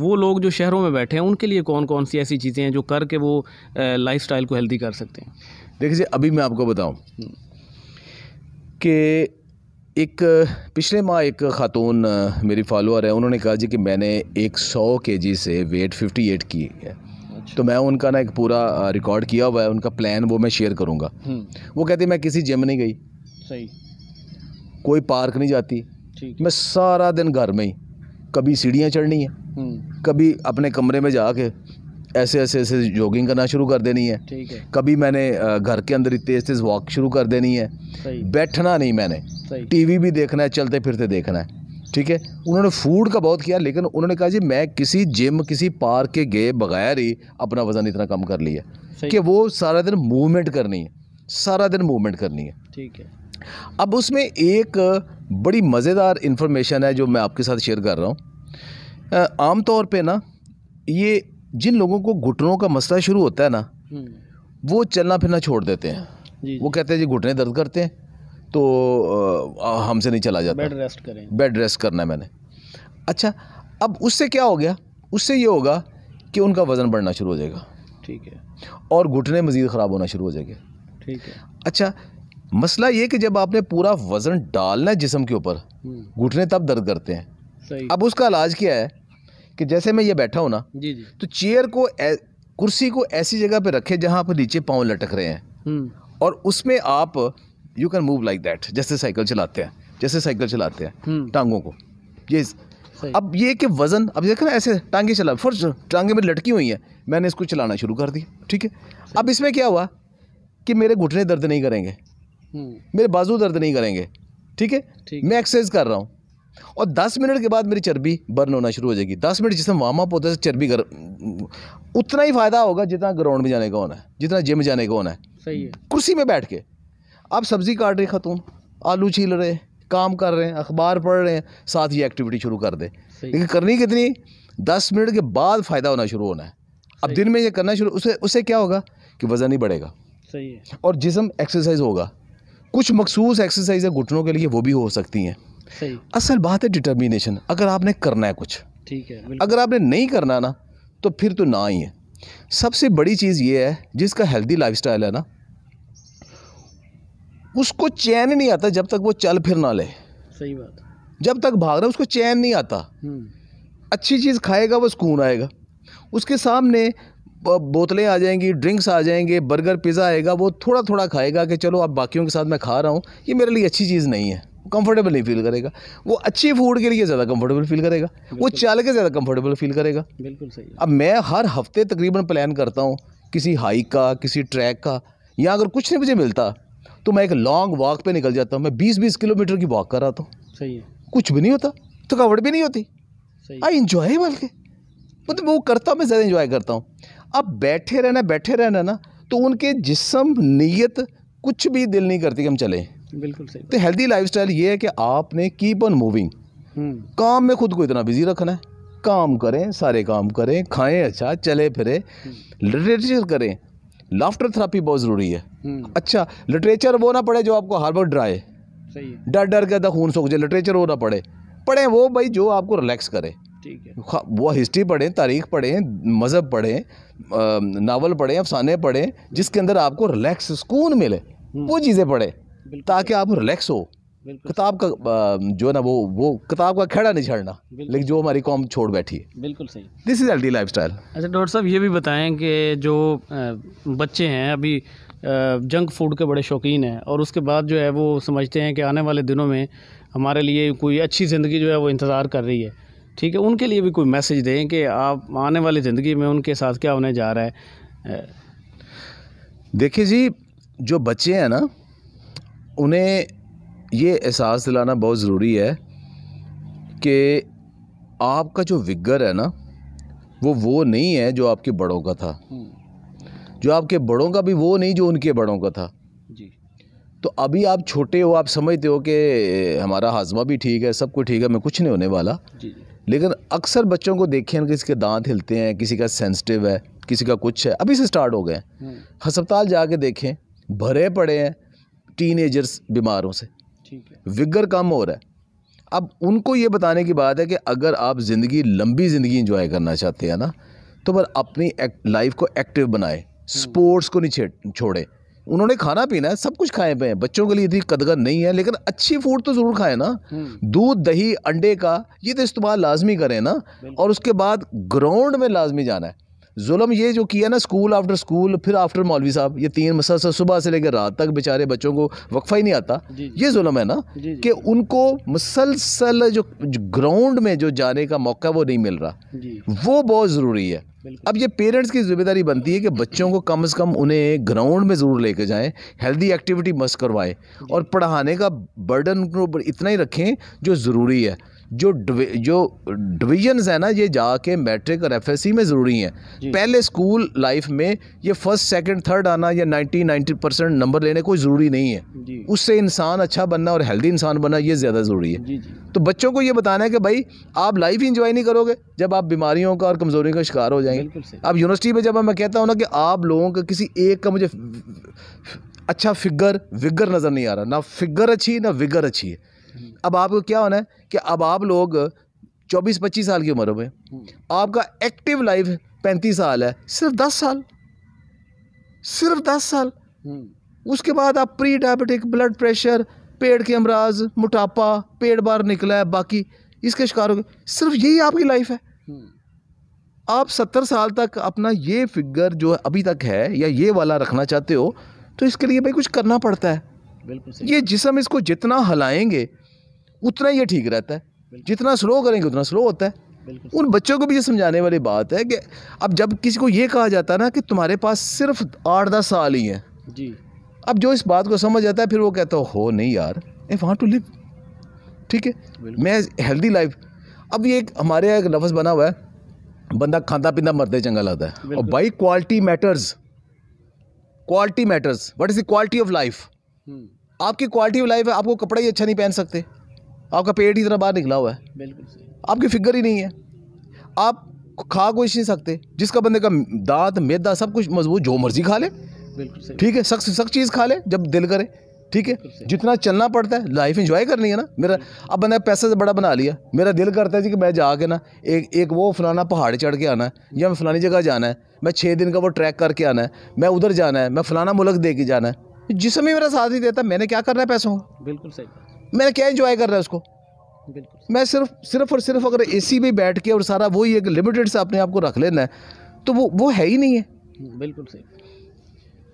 وہ لوگ جو شہروں میں بیٹھے ہیں ان کے لیے کون کون سی ایسی چیزیں ہیں جو کر کے وہ لائف سٹائل کو ہیلدی کر سکتے ہیں دیکھیں جی ابھی میں آپ کو بتاؤں کہ ایک پچھلے ماہ ایک خاتون میری فالوور ہے انہوں نے کہا جی کہ میں نے ایک سو کے جی سے ویٹ ففٹی ایٹ کی ہے اچھا۔ تو میں ان کا نا ایک پورا ریکارڈ کیا ہوا ہے ان کا پلان وہ میں شیئر کروں گا وہ کہتے میں کسی جم نہیں گئی صحیح کوئی پارک نہیں جاتی میں سارا دن گھر میں ہی کبھی سیڑھیاں چڑھنی ہیں کبھی اپنے کمرے میں جا کے ایسے ایسے ایسے جوگنگ کرنا شروع کر دینی ہے کبھی میں نے گھر کے اندر تیز تیز واک شروع کر دینی ہے بیٹھنا نہیں میں نے ٹی وی بھی دیکھنا ہے چلتے پھرتے دیکھنا ہے ٹھیک ہے انہوں نے فوڈ کا بہت کیا لیکن انہوں نے کہا جی میں کسی جم کسی پارک کے گئے بغیر ہی اپنا وزن اتنا کم کر لیا کہ وہ سارا دن موومنٹ کرنی ہے سارا دن موومنٹ کرنی ہے ٹھیک ہے اب اس میں ایک بڑی مزیدار انفارمیشن ہے جو میں آپ کے ساتھ شیئر کر رہا ہوں عام طور پہ نا یہ جن لوگوں کو گھٹنوں کا مسئلہ شروع ہوتا ہے نا وہ چلنا پھرنا چھوڑ دیتے ہیں جی، جی۔ وہ کہتے ہیں جی گھٹنے درد کرتے ہیں تو ہم سے نہیں چلا جاتا بیڈ ریسٹ کریں بیڈ ریسٹ کرنا ہے میں نے اچھا اب اس سے کیا ہو گیا اس سے یہ ہوگا کہ ان کا وزن بڑھنا شروع ہو جائے گا ٹھیک ہے اور گھٹنے مزید خراب ہونا شروع ہو جائے گا ٹھیک ہے اچھا مسئلہ یہ کہ جب آپ نے پورا وزن ڈالنا ہے جسم کے اوپر گھٹنے تب درد کرتے ہیں اب اس کا علاج کیا ہے کہ جیسے میں یہ بیٹھا ہوں نا جی، جی۔ تو چیئر کو کرسی کو ایسی جگہ پہ رکھے جہاں آپ نیچے پاؤں لٹک رہے ہیں اور اس میں آپ you can move like that جیسے سائیکل چلاتے ہیں جیسے سائیکل چلاتے ہیں ٹانگوں کو یہ اب یہ کہ وزن اب دیکھا ایسے ٹانگیں چلا فرسٹ ٹانگیں میں لٹکی ہوئی ہیں میں نے اس کو چلانا شروع کر دی ٹھیک ہے اب اس میں کیا ہوا کہ میرے گھٹنے درد نہیں کریں گے میرے بازو درد نہیں کریں گے ٹھیک ہے میں ایکسرسائز کر رہا ہوں اور دس منٹ کے بعد میری چربی برن ہونا شروع ہو جائے گی دس منٹ جسم وارم اپ ہوتا ہے چربی گر اتنا ہی فائدہ ہوگا جتنا گراؤنڈ میں جانے کا ہونا ہے جتنا جم جانے کا ہونا ہے صحیح ہے کرسی میں بیٹھ کے آپ سبزی کاٹ رہے خاتون آلو چھیل رہے کام کر رہے ہیں اخبار پڑھ رہے ہیں ساتھ یہ ایکٹیویٹی شروع کر دیں لیکن کرنی کتنی دس منٹ کے بعد فائدہ ہونا شروع ہونا ہے اب دن میں یہ کرنا شروع اسے اسے کیا ہوگا کہ وزن نہیں بڑھے گا اور جسم ایکسرسائز ہوگا کچھ مخصوص ایکسرسائز ہے گھٹنوں کے لیے وہ بھی ہو سکتی ہیں اصل بات ہے ڈٹرمینیشن اگر آپ نے کرنا ہے کچھ ٹھیک ہے اگر آپ نے نہیں کرنا نا تو پھر تو نہ ہے سب سے بڑی چیز یہ ہے جس کا ہیلدی لائف سٹائل ہے نا اس کو چین نہیں آتا جب تک وہ چل پھر نہ لے صحیح بات جب تک بھاگ رہا ہے اس کو چین نہیں آتا اچھی چیز کھائے گا وہ سکون آئے گا اس کے سامنے بوتلیں آ جائیں گی ڈرنکس آ جائیں گے برگر پیزا آئے گا وہ تھوڑا تھوڑا کھائے گا کہ چلو اب باقیوں کے ساتھ میں کھا رہا ہوں یہ میرے لیے اچھی چیز نہیں ہے کمفرٹیبل نہیں فیل کرے گا وہ اچھے فوڈ کے لیے زیادہ کمفرٹیبل فیل کرے گا وہ چل کے زیادہ کمفرٹیبل فیل کرے گا بالکل صحیح اب میں ہر ہفتے تقریباً پلان کرتا ہوں کسی ہائیک کا کسی ٹریک کا یا اگر کچھ نہیں مجھے ملتا تو میں ایک لانگ واک پہ نکل جاتا ہوں میں بیس بیس کلو میٹر کی واک کراتا ہوں صحیح ہے کچھ بھی نہیں ہوتا تھکاوٹ بھی نہیں ہوتی آئی انجوائے بلکہ مطلب وہ کرتا ہوں میں زیادہ انجوائے کرتا ہوں اب بیٹھے رہنا بیٹھے رہنا نا تو ان کے جسم نیت کچھ بھی دل نہیں کرتی کہ ہم چلیں بالکل صحیح تو ہیلدی لائف اسٹائل یہ ہے کہ آپ نے کیپ آن موونگ کام میں خود کو اتنا بزی رکھنا ہے کام کریں سارے کام کریں کھائیں اچھا چلے پھرے لٹریچر کریں لافٹر تھراپی بہت ضروری ہے اچھا لٹریچر وہ نہ پڑے جو آپ کو ہر وقت ڈرائے ڈر ڈر کے تھا خون سوکھ جائے لٹریچر وہ نہ پڑھے پڑھیں وہ بھائی جو آپ کو ریلیکس کرے ٹھیک ہے وہ ہسٹری پڑھیں تاریخ پڑھیں مذہب پڑھیں ناول پڑھیں افسانے پڑھیں جس کے اندر آپ کو ریلیکس سکون ملے وہ چیزیں پڑھیں تاکہ آپ ریلیکس ہو کتاب کا جو نا وہ وہ کتاب کا کھڑا نہیں چھڑنا لیکن جو ہماری قوم چھوڑ بیٹھی ہے بالکل صحیح دس از لائف اسٹائل اچھا ڈاکٹر صاحب یہ بھی بتائیں کہ جو بچے ہیں ابھی جنک فوڈ کے بڑے شوقین ہیں اور اس کے بعد جو ہے وہ سمجھتے ہیں کہ آنے والے دنوں میں ہمارے لیے کوئی اچھی زندگی جو ہے وہ انتظار کر رہی ہے ٹھیک ہے ان کے لیے بھی کوئی میسج دیں کہ آپ آنے والی زندگی میں ان کے ساتھ کیا ہونے جا رہا ہے دیکھیے جی جو بچے ہیں نا انہیں یہ احساس دلانا بہت ضروری ہے کہ آپ کا جو وگر ہے نا وہ وہ نہیں ہے جو آپ کے بڑوں کا تھا جو آپ کے بڑوں کا بھی وہ نہیں جو ان کے بڑوں کا تھا جی تو ابھی آپ چھوٹے ہو آپ سمجھتے ہو کہ ہمارا ہاضمہ بھی ٹھیک ہے سب کو ٹھیک ہے میں کچھ نہیں ہونے والا جی۔ لیکن اکثر بچوں کو دیکھیں کسی کے دانت ہلتے ہیں کسی کا سینسٹیو ہے کسی کا کچھ ہے ابھی سے سٹارٹ ہو گئے ہیں ہسپتال جا کے دیکھیں بھرے پڑے ہیں ٹین ایجرس بیماروں سے وگر کم ہو رہا ہے اب ان کو یہ بتانے کی بات ہے کہ اگر آپ زندگی لمبی زندگی انجوائے کرنا چاہتے ہیں نا تو پر اپنی لائف کو ایکٹیو بنائے سپورٹس کو نہیں چھوڑے انہوں نے کھانا پینا ہے سب کچھ کھائے پہ ہیں بچوں کے لیے اتنی قدگر نہیں ہے لیکن اچھی فوڈ تو ضرور کھائیں نا دودھ دہی انڈے کا یہ تو استعمال لازمی کریں نا اور اس کے بعد گراؤنڈ میں لازمی جانا ہے ظلم یہ جو کیا نا سکول آفٹر سکول پھر آفٹر مولوی صاحب یہ تین مسلسل صبح سے لے کے رات تک بیچارے بچوں کو وقفہ ہی نہیں آتا جی، جی۔ یہ ظلم ہے نا جی، کہ ان کو مسلسل جو گراؤنڈ میں جو جانے کا موقع وہ نہیں مل رہا وہ بہت ضروری ہے اب یہ پیرنٹس کی ذمہ داری بنتی ہے کہ بچوں کو کم از کم انہیں گراؤنڈ میں ضرور لے کے جائیں ہیلدی ایکٹیویٹی مست کروائیں اور پڑھانے کا برڈن اتنا ہی رکھیں جو ضروری ہے جو ڈوی جو ڈویژنز ہیں نا یہ جا کے میٹرک اور ایف ایس سی میں ضروری ہیں جی۔ پہلے اسکول لائف میں یہ فرسٹ سیکنڈ تھرڈ آنا یا نائنٹی نائنٹی پرسینٹ نمبر لینے کوئی ضروری نہیں ہے جی۔ اس سے انسان اچھا بننا اور ہیلدی انسان بننا یہ زیادہ ضروری ہے جی، تو بچوں کو یہ بتانا ہے کہ بھائی آپ لائف ہی انجوائے نہیں کرو گے جب آپ بیماریوں کا اور کمزوریوں کا شکار ہو جائیں گے اب یونیورسٹی میں جب میں کہتا ہوں نا کہ آپ لوگوں کا کسی ایک کا مجھے اچھا فگر وگر نظر نہیں آ رہا نہ فگر اچھی نہ وگر اچھی ہے اب آپ کو کیا ہونا ہے کہ اب آپ لوگ چوبیس پچیس سال کی عمر میں آپ کا ایکٹیو لائف پینتیس سال ہے صرف دس سال صرف دس سال اس کے بعد آپ پری ڈائبٹک بلڈ پریشر پیڑ کے امراض موٹاپا پیڑ بار نکلا ہے باقی اس کے شکار گئے صرف یہی آپ کی لائف ہے آپ ستر سال تک اپنا یہ فگر جو ابھی تک ہے یا یہ والا رکھنا چاہتے ہو تو اس کے لیے کچھ کرنا پڑتا ہے یہ جسم اس کو جتنا ہلائیں گے اتنا یہ ٹھیک رہتا ہے جتنا سلو کریں گے اتنا سلو ہوتا ہے ان بچوں کو بھی یہ سمجھانے والی بات ہے کہ اب جب کسی کو یہ کہا جاتا ہے نا کہ تمہارے پاس صرف آٹھ دس سال ہی ہیں جی اب جو اس بات کو سمجھ جاتا ہے پھر وہ کہتا ہوں ہو نہیں یار اے ٹو لیو ٹھیک ہے میں ہیلدی لائف اب یہ ایک ہمارے ایک لفظ بنا ہوا ہے بندہ کھانا پینا مرتے چنگا لگتا ہے اور بائی quality matters quality matters what is the quality of life آپ کی کوالٹی آف لائف ہے آپ کو کپڑا ہی اچھا نہیں پہن سکتے آپ کا پیٹ ہی اتنا باہر نکلا ہوا ہے بالکل آپ کی فکر ہی نہیں ہے آپ کھا کچھ نہیں سکتے جس کا بندے کا دانت میدا سب کچھ مضبوط جو مرضی کھا لے بالکل ٹھیک ہے سخت سخت چیز کھا لے جب دل کرے ٹھیک ہے جتنا چلنا پڑتا ہے لائف انجوائے کرنی ہے نا میرا اب بندہ پیسے سے بڑا بنا لیا میرا دل کرتا ہے جی کہ میں جا کے نا ایک وہ فلانا پہاڑ چڑھ کے آنا ہے یا میں فلانی جگہ جانا ہے میں چھ دن کا وہ ٹریک کر کے آنا ہے میں ادھر جانا ہے میں فلانا ملک دے کے جانا ہے جسم ہی میرا ساتھ ہی دیتا ہے میں نے کیا کرنا ہے پیسوں کا بالکل صحیح میں کیا انجوائے کر رہا ہے اس کو بالکل میں صرف صرف اور صرف اگر اے سی بھی بیٹھ کے اور سارا وہی لمیٹیڈ سے اپنے آپ کو رکھ لینا ہے تو وہ وہ ہے ہی نہیں ہے بالکل صحیح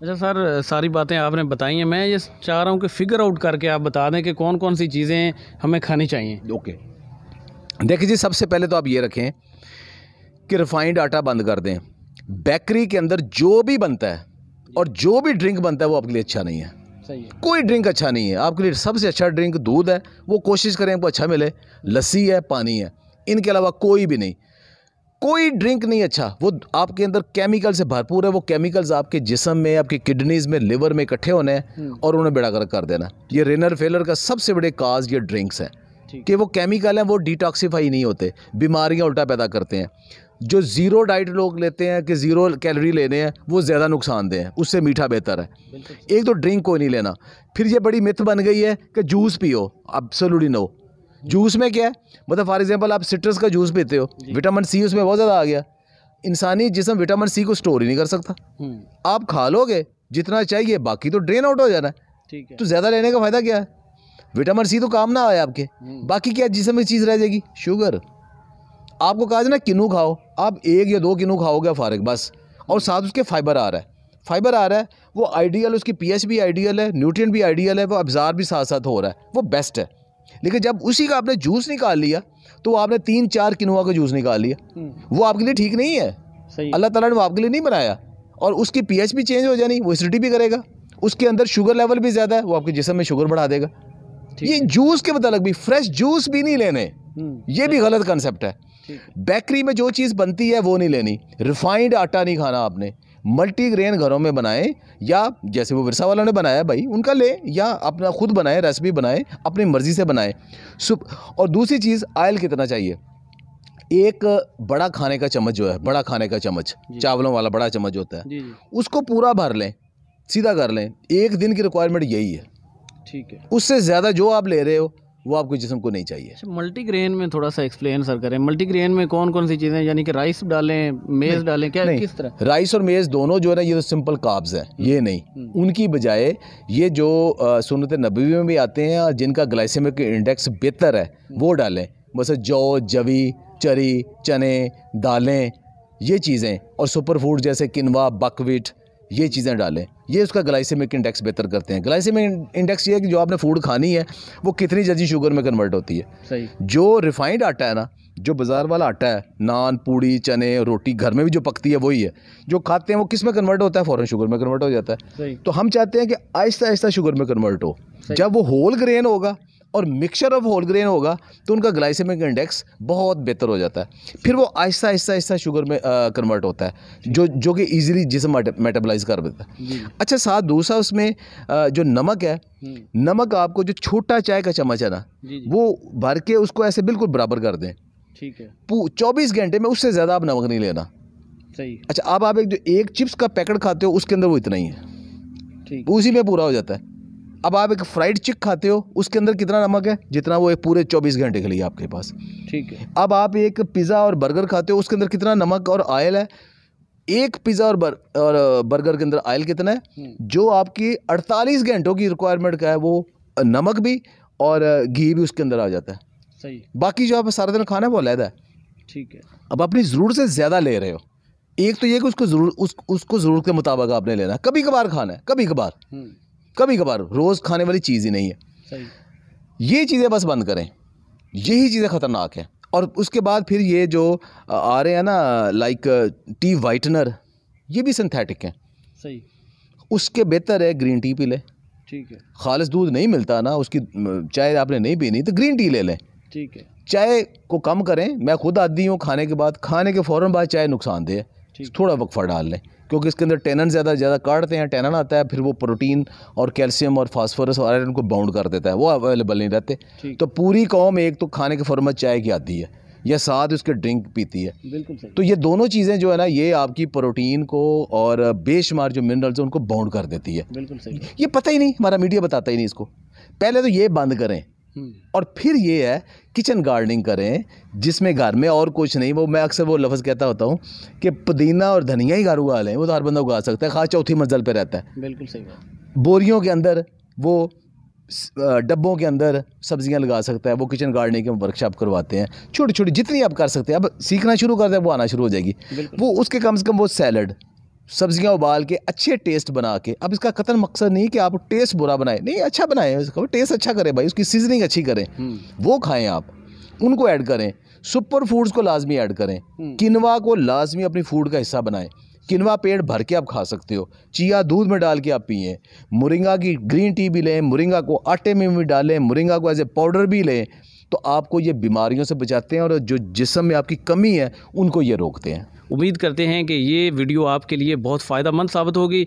اچھا سر ساری باتیں آپ نے بتائی ہیں میں یہ چاہ رہا ہوں کہ فگر آؤٹ کر کے آپ بتا دیں کہ کون کون سی چیزیں ہمیں کھانی چاہیے اوکے دیکھیں جی سب سے پہلے تو آپ یہ رکھیں کہ ریفائنڈ آٹا بند کر دیں بیکری کے اندر جو بھی بنتا ہے اور جو بھی ڈرنک بنتا ہے وہ آپ کے لیے اچھا نہیں ہے کوئی ڈرنک اچھا نہیں ہے آپ کے لیے سب سے اچھا ڈرنک دودھ ہے وہ کوشش کریں اچھا ملے لسی ہے پانی ہے ان کے علاوہ کوئی بھی نہیں کوئی ڈرنک نہیں اچھا وہ آپ کے اندر کیمیکل سے بھرپور ہے وہ کیمیکل آپ کے جسم میں آپ کی کڈنیز میں لیور میں اکٹھے ہونے ہیں اور انہیں بڑا کر دینا یہ رینر فیلر کا سب سے بڑے کاز یہ ڈرنکس ہیں کہ وہ کیمیکل ہیں وہ ڈیٹاکسیفائی نہیں ہوتے بیماریاں الٹا پیدا کرتے ہیں جو زیرو ڈائٹ لوگ لیتے ہیں کہ زیرو کیلوری لینے ہیں وہ زیادہ نقصان دہ ہیں اس سے میٹھا بہتر ہے ایک تو ڈرنک کوئی نہیں لینا پھر یہ بڑی متھ بن گئی ہے کہ جوس پیو اب سلوڈین نو جوس میں کیا ہے مطلب فار ایگزامپل آپ سٹرس کا جوس پیتے ہو وٹامن سی جی۔ اس میں بہت زیادہ آ گیا انسانی جسم وٹامن سی کو سٹور ہی نہیں کر سکتا آپ کھا لو گے جتنا چاہیے باقی تو ڈرین آؤٹ ہو جانا ہے تو زیادہ لینے کا فائدہ کیا ہے وٹامن سی تو کام نہ آئے آپ کے باقی کیا جسم میں چیز رہ جائے گی شوگر آپ کو کہا جائے نا کنو کھاؤ آپ ایک یا دو کنو کھاؤ گے فارغ بس اور ساتھ اس کے فائبر آ رہا ہے فائبر آ رہا ہے وہ آئیڈیل اس کی پی ایچ بھی آئیڈیل ہے نیوٹرینٹ بھی آئیڈیل ہے وہ ابزار بھی ساتھ ساتھ ہو رہا ہے وہ بیسٹ ہے لیکن جب اسی کا آپ نے جوس نکال لیا تو آپ نے تین چار کنوا کا جوس نکال لیا وہ آپ کے لیے ٹھیک نہیں ہے اللہ تعالیٰ نے وہ آپ کے لیے نہیں بنایا اور اس کی پی ایچ بھی چینج ہو جانی نہیں ویسریٹی بھی کرے گا اس کے اندر شوگر لیول بھی زیادہ ہے وہ آپ کے جسم میں شوگر بڑھا دے گا یہ جوس کے متعلق بھی فریش جوس بھی نہیں لینے یہ بھی غلط کنسیپٹ ہے جی۔ بیکری میں جو چیز بنتی ہے وہ نہیں لینی ریفائنڈ آٹا نہیں کھانا آپ نے ملٹی گرین گھروں میں بنائیں یا جیسے وہ ورثہ والوں نے بنایا بھائی ان کا لے یا اپنا خود بنائیں ریسپی بنائیں اپنی مرضی سے بنائیں سپ اور دوسری چیز آئل کتنا چاہیے ایک بڑا کھانے کا چمچ جو ہے بڑا کھانے کا چمچ جی۔ چاولوں والا بڑا چمچ ہوتا ہے جی، اس کو پورا بھر لیں سیدھا کر لیں ایک دن کی ریکوائرمنٹ یہی ہے ٹھیک ہے اس سے زیادہ جو آپ لے رہے ہو وہ آپ کے جسم کو نہیں چاہیے ملٹی اچھا، گرین میں تھوڑا سا ایکسپلین سر کریں ملٹی گرین میں کون کون سی چیزیں یعنی کہ رائس ڈالیں میز ڈالیں کیا کس طرح رائس اور میز دونوں جو ہے یہ تو سمپل کابز ہیں یہ نہیں ان کی بجائے یہ جو سنت نبوی میں بھی آتے ہیں جن کا گلائسیمک انڈیکس بہتر ہے وہ ڈالیں بس جو جوی چری چنے دالیں یہ چیزیں اور سپر فوڈ جیسے کنوا بکویٹ یہ چیزیں ڈالیں یہ اس کا گلائسیمک انڈیکس بہتر کرتے ہیں گلائسیمک انڈیکس یہ ہے کہ جو آپ نے فوڈ کھانی ہے وہ کتنی جلدی شوگر میں کنورٹ ہوتی ہے جو ریفائنڈ آٹا ہے نا جو بازار والا آٹا ہے نان پوڑی چنے روٹی گھر میں بھی جو پکتی ہے وہی ہے جو کھاتے ہیں وہ کس میں کنورٹ ہوتا ہے فوراً شوگر میں کنورٹ ہو جاتا ہے تو ہم چاہتے ہیں کہ آہستہ آہستہ شوگر میں کنورٹ ہو جب وہ ہول گرین ہوگا اور مکسچر آف ہول گرین ہوگا تو ان کا گلائسیمک انڈیکس بہت بہتر ہو جاتا ہے پھر وہ آہستہ آہستہ آہستہ شوگر میں کنورٹ ہوتا ہے جو جو کہ ایزیلی جسم میٹابلائز کر دیتا ہے جی۔ اچھا ساتھ دوسرا اس میں جو نمک ہے نمک آپ کو جو چھوٹا چائے کا چمچ ہے نا جی، جی۔ وہ بھر کے اس کو ایسے بالکل برابر کر دیں ٹھیک ہے چوبیس گھنٹے میں اس سے زیادہ آپ نمک نہیں لینا صحیح اچھا اب آپ ایک جو ایک چپس کا پیکٹ کھاتے ہو اس کے اندر وہ اتنا ہی ہے اسی میں پورا ہو جاتا ہے اب آپ ایک فرائڈ چک کھاتے ہو اس کے اندر کتنا نمک ہے جتنا وہ ایک پورے چوبیس گھنٹے کے لیے آپ کے پاس ٹھیک ہے اب آپ ایک پیزا اور برگر کھاتے ہو اس کے اندر کتنا نمک اور آئل ہے ایک پیزا اور برگر کے اندر آئل کتنا ہے جو آپ کی اڑتالیس گھنٹوں کی ریکوائرمنٹ کا ہے وہ نمک بھی اور گھی بھی اس کے اندر آ جاتا ہے صحیح باقی جو آپ سارا دن کھانا ہے وہ علیحدہ ہے ٹھیک ہے اب اپنی ضرور سے زیادہ لے رہے ہو ایک تو یہ کہ اس کو ضرور ضرور کے مطابق آپ نے لینا ہے کبھی کبھار کھانا ہے کبھی کبھار کبھی کبھار روز کھانے والی چیز ہی نہیں ہے یہ چیزیں بس بند کریں یہی چیزیں خطرناک ہیں اور اس کے بعد پھر یہ جو آ رہے ہیں نا لائک ٹی وائٹنر یہ بھی سنتھیٹک ہیں صحیح اس کے بہتر ہے گرین ٹی پی لیں ٹھیک ہے خالص دودھ نہیں ملتا نا اس کی چائے آپ نے نہیں پینی تو گرین ٹی لے لیں ٹھیک ہے چائے کو کم کریں میں خود آدھی ہوں کھانے کے بعد کھانے کے فوراً بعد چائے نقصان دہ ہے تھوڑا وقفہ ڈال لیں کیونکہ اس کے اندر ٹینن زیادہ زیادہ کاٹتے ہیں ٹینن آتا ہے پھر وہ پروٹین اور کیلشیم اور فاسفورس اور ان کو باؤنڈ کر دیتا ہے وہ اویلیبل نہیں رہتے تو پوری قوم ایک تو کھانے کے فرمت چائے کی آتی ہے یا ساتھ اس کے ڈرنک پیتی ہے بالکل تو یہ دونوں چیزیں جو ہے نا یہ آپ کی پروٹین کو اور بے شمار جو منرلز ہیں ان کو باؤنڈ کر دیتی ہے بالکل یہ پتہ ہی نہیں ہمارا میڈیا بتاتا ہی نہیں اس کو پہلے تو یہ بند کریں اور پھر یہ ہے کچن گارڈننگ کریں جس میں گھر میں اور کچھ نہیں وہ میں اکثر وہ لفظ کہتا ہوتا ہوں کہ پودینہ اور دھنیا ہی گھر اگا لیں وہ تو ہر بندہ اگا سکتا ہے خاص چوتھی منزل پہ رہتا ہے بالکل صحیح بوریوں کے اندر وہ ڈبوں کے اندر سبزیاں لگا سکتا ہے وہ کچن گارڈننگ ورک ورکشاپ کرواتے ہیں چھوٹی چھوٹی جتنی آپ کر سکتے ہیں اب سیکھنا شروع کر دیں وہ آنا شروع ہو جائے گی وہ اس کے کم سے کم وہ سیلڈ سبزیاں ابال کے اچھے ٹیسٹ بنا کے اب اس کا قطن مقصد نہیں کہ آپ ٹیسٹ برا بنائیں نہیں اچھا بنائیں اس کا ٹیسٹ اچھا کریں بھائی اس کی سیزننگ اچھی کریں وہ کھائیں آپ ان کو ایڈ کریں سپر فوڈز کو لازمی ایڈ کریں کنوا کو لازمی اپنی فوڈ کا حصہ بنائیں کنوا پیٹ بھر کے آپ کھا سکتے ہو چیا دودھ میں ڈال کے آپ پئیں مرنگا کی گرین ٹی بھی لیں مرنگا کو آٹے میں بھی ڈالیں مرنگا کو ایز اے پاؤڈر بھی لیں تو آپ کو یہ بیماریوں سے بچاتے ہیں اور جو جسم میں آپ کی کمی ہے ان کو یہ روکتے ہیں امید کرتے ہیں کہ یہ ویڈیو آپ کے لیے بہت فائدہ مند ثابت ہوگی